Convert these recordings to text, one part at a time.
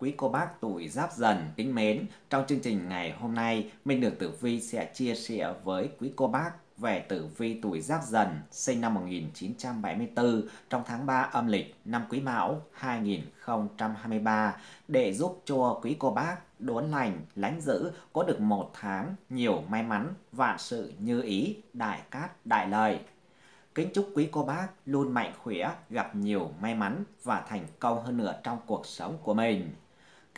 Quý cô bác tuổi giáp dần kính mến, trong chương trình ngày hôm nay, Minh Đường Tử Vi sẽ chia sẻ với quý cô bác về tử vi tuổi Giáp Dần sinh năm 1974 trong tháng 3 âm lịch năm Quý Mão 2023 để giúp cho quý cô bác đốn lành, lánh giữ, có được một tháng nhiều may mắn, vạn sự như ý, đại cát, đại lợi. Kính chúc quý cô bác luôn mạnh khỏe, gặp nhiều may mắn và thành công hơn nữa trong cuộc sống của mình.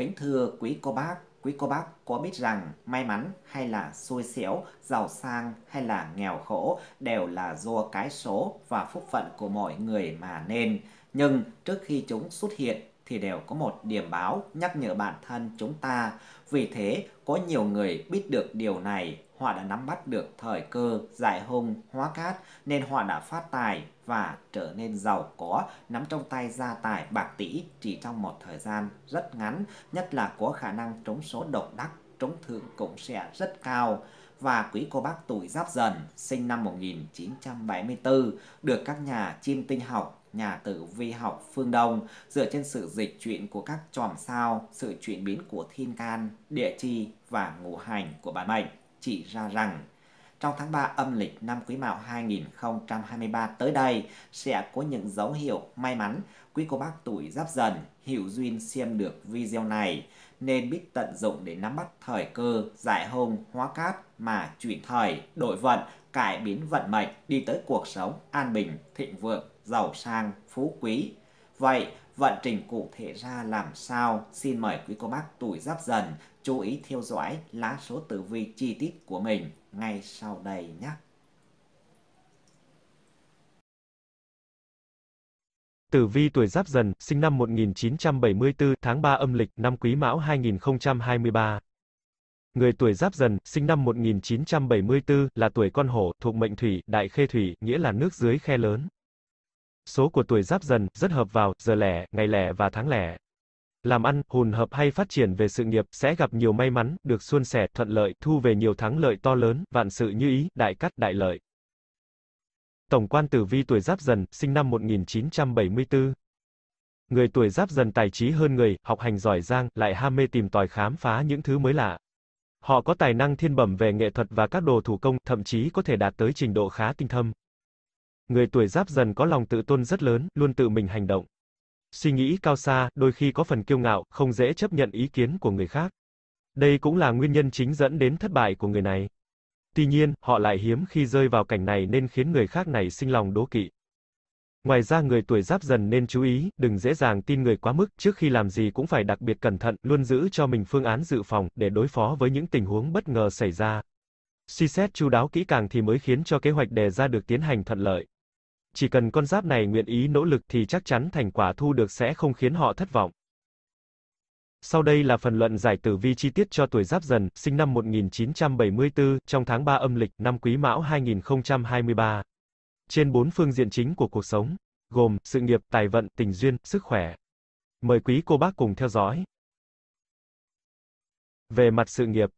Kính thưa quý cô bác, quý cô bác có biết rằng may mắn hay là xui xẻo, giàu sang hay là nghèo khổ đều là do cái số và phúc phận của mọi người mà nên. Nhưng trước khi chúng xuất hiện thì đều có một điểm báo nhắc nhở bản thân chúng ta. Vì thế, có nhiều người biết được điều này họ đã nắm bắt được thời cơ giải hung hóa cát nên họ đã phát tài và trở nên giàu có, nắm trong tay gia tài bạc tỷ chỉ trong một thời gian rất ngắn, nhất là có khả năng trúng số độc đắc, trúng thưởng cũng sẽ rất cao. Và quý cô bác tuổi Giáp Dần, sinh năm 1974, được các nhà chim tinh học nhà tử vi học phương Đông dựa trên sự dịch chuyển của các chòm sao, sự chuyển biến của thiên can, địa chi và ngũ hành của bản mệnh chỉ ra rằng trong tháng 3 âm lịch năm Quý Mão 2023 tới đây sẽ có những dấu hiệu may mắn quý cô bác tuổi Giáp Dần hữu duyên xem được video này nên biết tận dụng để nắm bắt thời cơ, giải hung, hóa cát mà chuyển thời, đổi vận, cải biến vận mệnh đi tới cuộc sống an bình, thịnh vượng, giàu sang, phú quý. Vậy, vận trình cụ thể ra làm sao. Xin mời quý cô bác tuổi giáp dần chú ý theo dõi lá số tử vi chi tiết của mình ngay sau đây nhé. Tử vi tuổi Giáp Dần, sinh năm 1974, tháng 3 âm lịch, năm Quý Mão 2023. Người tuổi Giáp Dần, sinh năm 1974, là tuổi con hổ, thuộc mệnh thủy, đại khê thủy, nghĩa là nước dưới khe lớn số của tuổi giáp dần, rất hợp vào, giờ lẻ, ngày lẻ và tháng lẻ. Làm ăn, hùn hợp hay phát triển về sự nghiệp, sẽ gặp nhiều may mắn, được xuân sẻ, thuận lợi, thu về nhiều thắng lợi to lớn, vạn sự như ý, đại cắt, đại lợi. Tổng quan tử vi tuổi giáp dần, sinh năm 1974. Người tuổi giáp dần tài trí hơn người, học hành giỏi giang, lại ham mê tìm tòi khám phá những thứ mới lạ. Họ có tài năng thiên bẩm về nghệ thuật và các đồ thủ công, thậm chí có thể đạt tới trình độ khá tinh thâm người tuổi giáp dần có lòng tự tôn rất lớn, luôn tự mình hành động. Suy nghĩ cao xa, đôi khi có phần kiêu ngạo, không dễ chấp nhận ý kiến của người khác. Đây cũng là nguyên nhân chính dẫn đến thất bại của người này. Tuy nhiên, họ lại hiếm khi rơi vào cảnh này nên khiến người khác này sinh lòng đố kỵ. Ngoài ra người tuổi giáp dần nên chú ý, đừng dễ dàng tin người quá mức, trước khi làm gì cũng phải đặc biệt cẩn thận, luôn giữ cho mình phương án dự phòng, để đối phó với những tình huống bất ngờ xảy ra. Suy xét chu đáo kỹ càng thì mới khiến cho kế hoạch đề ra được tiến hành thuận lợi chỉ cần con giáp này nguyện ý nỗ lực thì chắc chắn thành quả thu được sẽ không khiến họ thất vọng. Sau đây là phần luận giải tử vi chi tiết cho tuổi Giáp Dần, sinh năm 1974, trong tháng 3 âm lịch, năm Quý Mão 2023. Trên bốn phương diện chính của cuộc sống, gồm sự nghiệp, tài vận, tình duyên, sức khỏe. Mời quý cô bác cùng theo dõi. Về mặt sự nghiệp,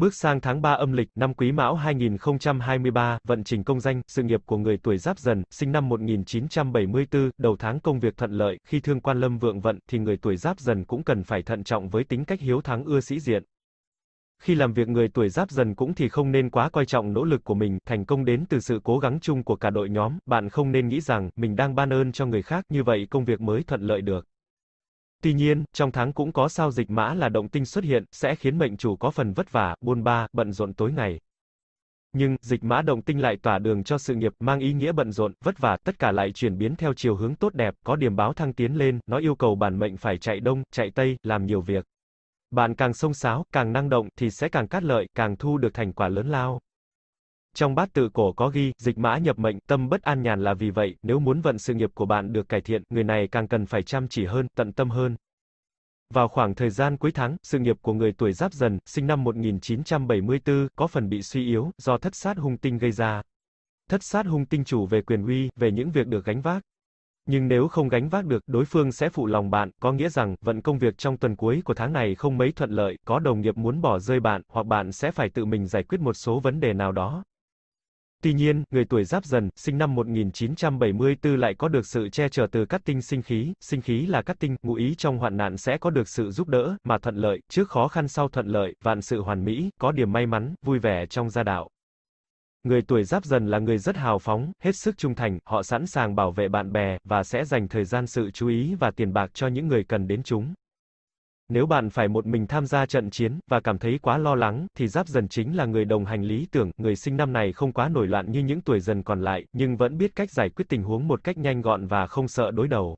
Bước sang tháng 3 âm lịch, năm Quý Mão 2023, vận trình công danh, sự nghiệp của người tuổi Giáp Dần, sinh năm 1974, đầu tháng công việc thuận lợi, khi thương quan lâm vượng vận thì người tuổi Giáp Dần cũng cần phải thận trọng với tính cách hiếu thắng ưa sĩ diện. Khi làm việc người tuổi Giáp Dần cũng thì không nên quá coi trọng nỗ lực của mình, thành công đến từ sự cố gắng chung của cả đội nhóm, bạn không nên nghĩ rằng mình đang ban ơn cho người khác, như vậy công việc mới thuận lợi được. Tuy nhiên, trong tháng cũng có sao dịch mã là động tinh xuất hiện, sẽ khiến mệnh chủ có phần vất vả, buôn ba, bận rộn tối ngày. Nhưng, dịch mã động tinh lại tỏa đường cho sự nghiệp, mang ý nghĩa bận rộn, vất vả, tất cả lại chuyển biến theo chiều hướng tốt đẹp, có điểm báo thăng tiến lên, nó yêu cầu bản mệnh phải chạy đông, chạy tây, làm nhiều việc. Bạn càng sông sáo, càng năng động, thì sẽ càng cát lợi, càng thu được thành quả lớn lao. Trong bát tự cổ có ghi, dịch mã nhập mệnh, tâm bất an nhàn là vì vậy, nếu muốn vận sự nghiệp của bạn được cải thiện, người này càng cần phải chăm chỉ hơn, tận tâm hơn. Vào khoảng thời gian cuối tháng, sự nghiệp của người tuổi Giáp Dần, sinh năm 1974, có phần bị suy yếu do thất sát hung tinh gây ra. Thất sát hung tinh chủ về quyền uy, về những việc được gánh vác. Nhưng nếu không gánh vác được, đối phương sẽ phụ lòng bạn, có nghĩa rằng vận công việc trong tuần cuối của tháng này không mấy thuận lợi, có đồng nghiệp muốn bỏ rơi bạn, hoặc bạn sẽ phải tự mình giải quyết một số vấn đề nào đó. Tuy nhiên, người tuổi Giáp Dần, sinh năm 1974 lại có được sự che chở từ các tinh sinh khí, sinh khí là các tinh, ngụ ý trong hoạn nạn sẽ có được sự giúp đỡ, mà thuận lợi, trước khó khăn sau thuận lợi, vạn sự hoàn mỹ, có điểm may mắn, vui vẻ trong gia đạo. Người tuổi Giáp Dần là người rất hào phóng, hết sức trung thành, họ sẵn sàng bảo vệ bạn bè, và sẽ dành thời gian sự chú ý và tiền bạc cho những người cần đến chúng. Nếu bạn phải một mình tham gia trận chiến, và cảm thấy quá lo lắng, thì giáp dần chính là người đồng hành lý tưởng, người sinh năm này không quá nổi loạn như những tuổi dần còn lại, nhưng vẫn biết cách giải quyết tình huống một cách nhanh gọn và không sợ đối đầu.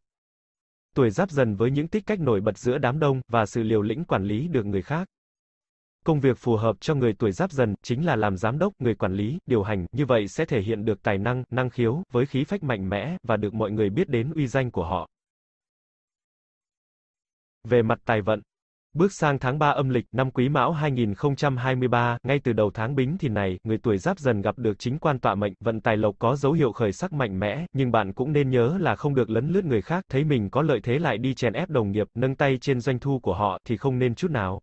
Tuổi giáp dần với những tích cách nổi bật giữa đám đông, và sự liều lĩnh quản lý được người khác. Công việc phù hợp cho người tuổi giáp dần, chính là làm giám đốc, người quản lý, điều hành, như vậy sẽ thể hiện được tài năng, năng khiếu, với khí phách mạnh mẽ, và được mọi người biết đến uy danh của họ. Về mặt tài vận, bước sang tháng 3 âm lịch năm Quý Mão 2023, ngay từ đầu tháng Bính thì này, người tuổi Giáp dần gặp được chính quan tọa mệnh, vận tài lộc có dấu hiệu khởi sắc mạnh mẽ, nhưng bạn cũng nên nhớ là không được lấn lướt người khác, thấy mình có lợi thế lại đi chèn ép đồng nghiệp, nâng tay trên doanh thu của họ thì không nên chút nào.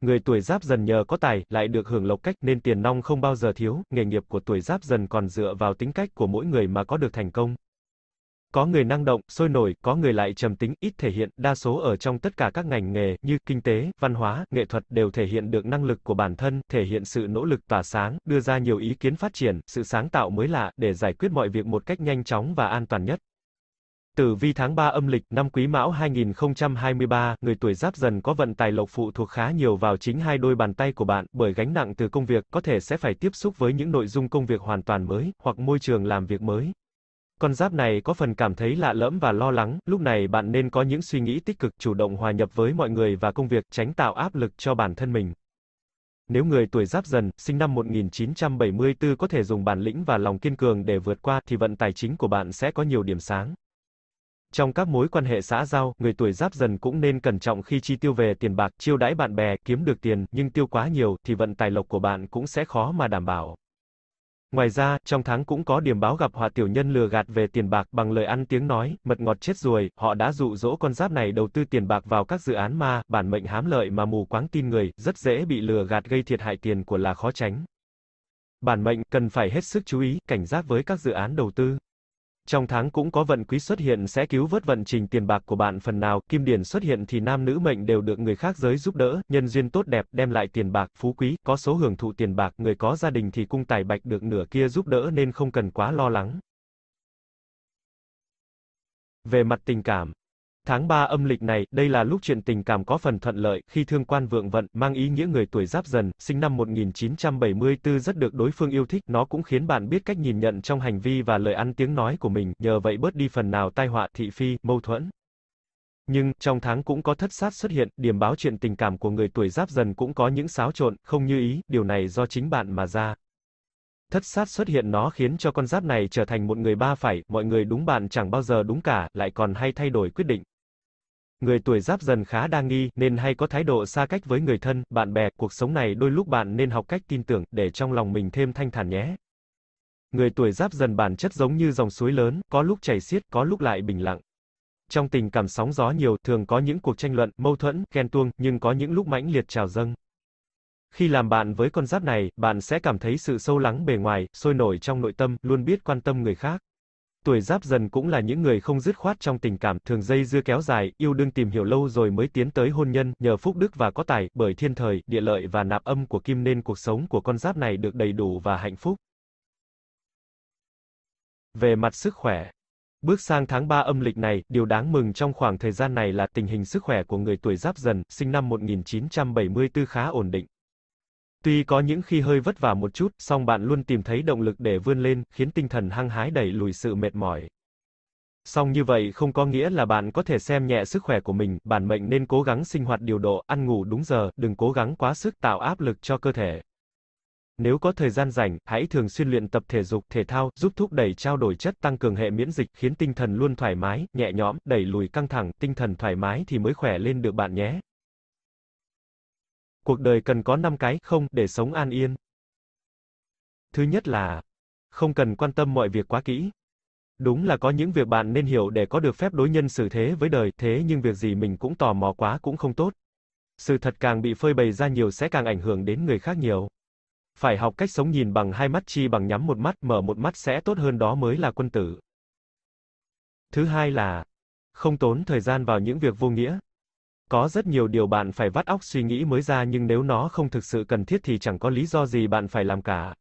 Người tuổi giáp dần nhờ có tài, lại được hưởng lộc cách nên tiền nong không bao giờ thiếu, nghề nghiệp của tuổi giáp dần còn dựa vào tính cách của mỗi người mà có được thành công có người năng động, sôi nổi, có người lại trầm tính, ít thể hiện, đa số ở trong tất cả các ngành nghề như kinh tế, văn hóa, nghệ thuật đều thể hiện được năng lực của bản thân, thể hiện sự nỗ lực tỏa sáng, đưa ra nhiều ý kiến phát triển, sự sáng tạo mới lạ để giải quyết mọi việc một cách nhanh chóng và an toàn nhất. Tử vi tháng 3 âm lịch năm Quý Mão 2023, người tuổi Giáp Dần có vận tài lộc phụ thuộc khá nhiều vào chính hai đôi bàn tay của bạn, bởi gánh nặng từ công việc có thể sẽ phải tiếp xúc với những nội dung công việc hoàn toàn mới hoặc môi trường làm việc mới, con giáp này có phần cảm thấy lạ lẫm và lo lắng, lúc này bạn nên có những suy nghĩ tích cực, chủ động hòa nhập với mọi người và công việc, tránh tạo áp lực cho bản thân mình. Nếu người tuổi Giáp Dần, sinh năm 1974 có thể dùng bản lĩnh và lòng kiên cường để vượt qua thì vận tài chính của bạn sẽ có nhiều điểm sáng. Trong các mối quan hệ xã giao, người tuổi Giáp Dần cũng nên cẩn trọng khi chi tiêu về tiền bạc, chiêu đãi bạn bè, kiếm được tiền nhưng tiêu quá nhiều thì vận tài lộc của bạn cũng sẽ khó mà đảm bảo. Ngoài ra, trong tháng cũng có điểm báo gặp họa tiểu nhân lừa gạt về tiền bạc bằng lời ăn tiếng nói, mật ngọt chết ruồi, họ đã dụ dỗ con giáp này đầu tư tiền bạc vào các dự án ma, bản mệnh hám lợi mà mù quáng tin người, rất dễ bị lừa gạt gây thiệt hại tiền của là khó tránh. Bản mệnh cần phải hết sức chú ý, cảnh giác với các dự án đầu tư. Trong tháng cũng có vận quý xuất hiện sẽ cứu vớt vận trình tiền bạc của bạn phần nào, kim điển xuất hiện thì nam nữ mệnh đều được người khác giới giúp đỡ, nhân duyên tốt đẹp đem lại tiền bạc, phú quý, có số hưởng thụ tiền bạc, người có gia đình thì cung tài bạch được nửa kia giúp đỡ nên không cần quá lo lắng. Về mặt tình cảm Tháng 3 âm lịch này, đây là lúc chuyện tình cảm có phần thuận lợi, khi thương quan vượng vận, mang ý nghĩa người tuổi giáp dần, sinh năm 1974 rất được đối phương yêu thích, nó cũng khiến bạn biết cách nhìn nhận trong hành vi và lời ăn tiếng nói của mình, nhờ vậy bớt đi phần nào tai họa, thị phi, mâu thuẫn. Nhưng, trong tháng cũng có thất sát xuất hiện, điểm báo chuyện tình cảm của người tuổi giáp dần cũng có những xáo trộn, không như ý, điều này do chính bạn mà ra. Thất sát xuất hiện nó khiến cho con giáp này trở thành một người ba phải, mọi người đúng bạn chẳng bao giờ đúng cả, lại còn hay thay đổi quyết định. Người tuổi giáp dần khá đa nghi, nên hay có thái độ xa cách với người thân, bạn bè, cuộc sống này đôi lúc bạn nên học cách tin tưởng, để trong lòng mình thêm thanh thản nhé. Người tuổi giáp dần bản chất giống như dòng suối lớn, có lúc chảy xiết, có lúc lại bình lặng. Trong tình cảm sóng gió nhiều, thường có những cuộc tranh luận, mâu thuẫn, ghen tuông, nhưng có những lúc mãnh liệt trào dâng. Khi làm bạn với con giáp này, bạn sẽ cảm thấy sự sâu lắng bề ngoài, sôi nổi trong nội tâm, luôn biết quan tâm người khác. Tuổi giáp dần cũng là những người không dứt khoát trong tình cảm, thường dây dưa kéo dài, yêu đương tìm hiểu lâu rồi mới tiến tới hôn nhân, nhờ phúc đức và có tài, bởi thiên thời, địa lợi và nạp âm của kim nên cuộc sống của con giáp này được đầy đủ và hạnh phúc. Về mặt sức khỏe, Bước sang tháng 3 âm lịch này, điều đáng mừng trong khoảng thời gian này là tình hình sức khỏe của người tuổi Giáp Dần, sinh năm 1974 khá ổn định. Tuy có những khi hơi vất vả một chút, song bạn luôn tìm thấy động lực để vươn lên, khiến tinh thần hăng hái đẩy lùi sự mệt mỏi. Song như vậy không có nghĩa là bạn có thể xem nhẹ sức khỏe của mình, bản mệnh nên cố gắng sinh hoạt điều độ, ăn ngủ đúng giờ, đừng cố gắng quá sức tạo áp lực cho cơ thể. Nếu có thời gian rảnh, hãy thường xuyên luyện tập thể dục, thể thao, giúp thúc đẩy trao đổi chất tăng cường hệ miễn dịch, khiến tinh thần luôn thoải mái, nhẹ nhõm, đẩy lùi căng thẳng, tinh thần thoải mái thì mới khỏe lên được bạn nhé cuộc đời cần có 5 cái không để sống an yên. Thứ nhất là không cần quan tâm mọi việc quá kỹ. Đúng là có những việc bạn nên hiểu để có được phép đối nhân xử thế với đời, thế nhưng việc gì mình cũng tò mò quá cũng không tốt. Sự thật càng bị phơi bày ra nhiều sẽ càng ảnh hưởng đến người khác nhiều. Phải học cách sống nhìn bằng hai mắt chi bằng nhắm một mắt, mở một mắt sẽ tốt hơn đó mới là quân tử. Thứ hai là không tốn thời gian vào những việc vô nghĩa. Có rất nhiều điều bạn phải vắt óc suy nghĩ mới ra nhưng nếu nó không thực sự cần thiết thì chẳng có lý do gì bạn phải làm cả.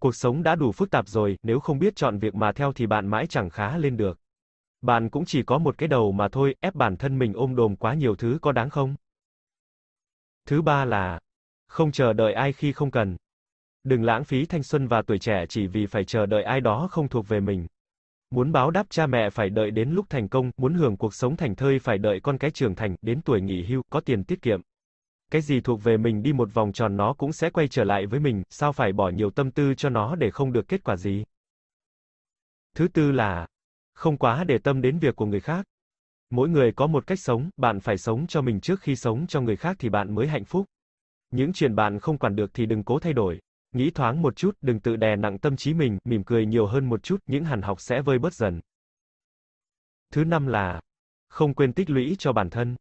Cuộc sống đã đủ phức tạp rồi, nếu không biết chọn việc mà theo thì bạn mãi chẳng khá lên được. Bạn cũng chỉ có một cái đầu mà thôi, ép bản thân mình ôm đồm quá nhiều thứ có đáng không? Thứ ba là, không chờ đợi ai khi không cần. Đừng lãng phí thanh xuân và tuổi trẻ chỉ vì phải chờ đợi ai đó không thuộc về mình. Muốn báo đáp cha mẹ phải đợi đến lúc thành công, muốn hưởng cuộc sống thành thơi phải đợi con cái trưởng thành, đến tuổi nghỉ hưu, có tiền tiết kiệm. Cái gì thuộc về mình đi một vòng tròn nó cũng sẽ quay trở lại với mình, sao phải bỏ nhiều tâm tư cho nó để không được kết quả gì. Thứ tư là, không quá để tâm đến việc của người khác. Mỗi người có một cách sống, bạn phải sống cho mình trước khi sống cho người khác thì bạn mới hạnh phúc. Những chuyện bạn không quản được thì đừng cố thay đổi. Nghĩ thoáng một chút, đừng tự đè nặng tâm trí mình, mỉm cười nhiều hơn một chút, những hàn học sẽ vơi bớt dần. Thứ năm là không quên tích lũy cho bản thân.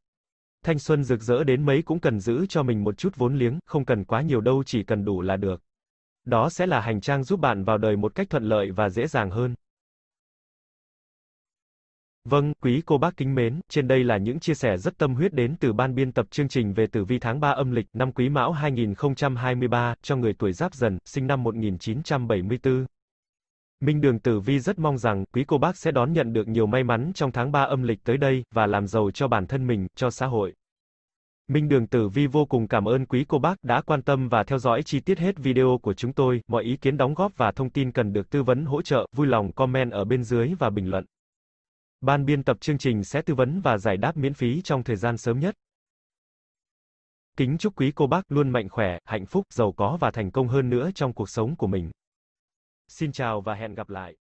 Thanh xuân rực rỡ đến mấy cũng cần giữ cho mình một chút vốn liếng, không cần quá nhiều đâu chỉ cần đủ là được. Đó sẽ là hành trang giúp bạn vào đời một cách thuận lợi và dễ dàng hơn. Vâng, quý cô bác kính mến, trên đây là những chia sẻ rất tâm huyết đến từ ban biên tập chương trình về tử vi tháng 3 âm lịch năm Quý Mão 2023 cho người tuổi Giáp Dần, sinh năm 1974. Minh Đường Tử Vi rất mong rằng quý cô bác sẽ đón nhận được nhiều may mắn trong tháng 3 âm lịch tới đây và làm giàu cho bản thân mình, cho xã hội. Minh Đường Tử Vi vô cùng cảm ơn quý cô bác đã quan tâm và theo dõi chi tiết hết video của chúng tôi, mọi ý kiến đóng góp và thông tin cần được tư vấn hỗ trợ, vui lòng comment ở bên dưới và bình luận. Ban biên tập chương trình sẽ tư vấn và giải đáp miễn phí trong thời gian sớm nhất. Kính chúc quý cô bác luôn mạnh khỏe, hạnh phúc, giàu có và thành công hơn nữa trong cuộc sống của mình. Xin chào và hẹn gặp lại.